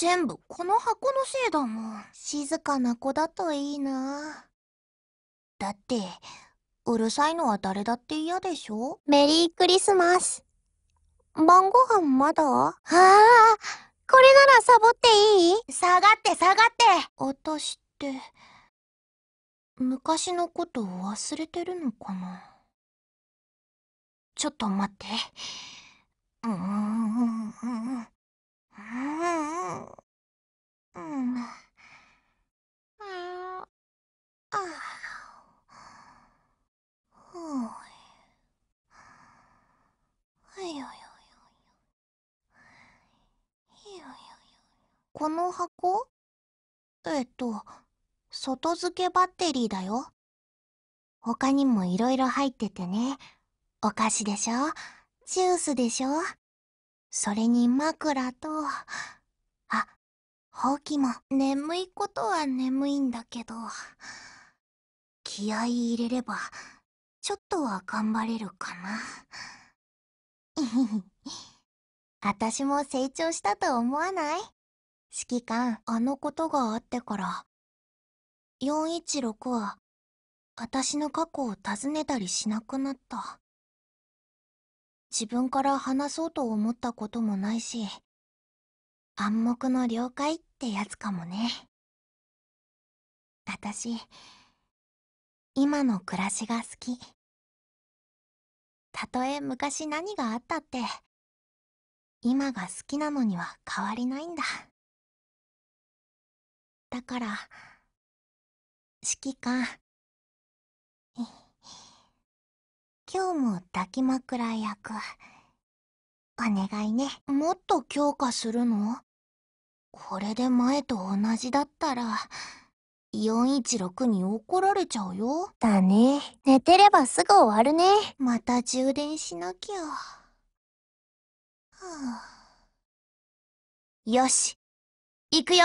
全部この箱のせいだもん。静かな子だといいな。だって、うるさいのは誰だって嫌でしょメリークリスマス。晩ご飯まだああ、これならサボっていい下がって下がって私って、昔のことを忘れてるのかなちょっと待って。うーん。この箱えっと外付けバッテリーだよ他にもいろいろ入っててねお菓子でしょジュースでしょそれに枕とあほうきも眠いことは眠いんだけど。気合い入れれば、ちょっとは頑張れるかな。私も成長したと思わない指揮官、あのことがあってから。416は、私の過去を尋ねたりしなくなった。自分から話そうと思ったこともないし、暗黙の了解ってやつかもね。私、今の暮らしが好き。たとえ昔何があったって、今が好きなのには変わりないんだ。だから、指揮官、今日も抱き枕役、お願いね。もっと強化するのこれで前と同じだったら、416に怒られちゃうよ。だね。寝てればすぐ終わるね。また充電しなきゃ。はあ、よし、行くよ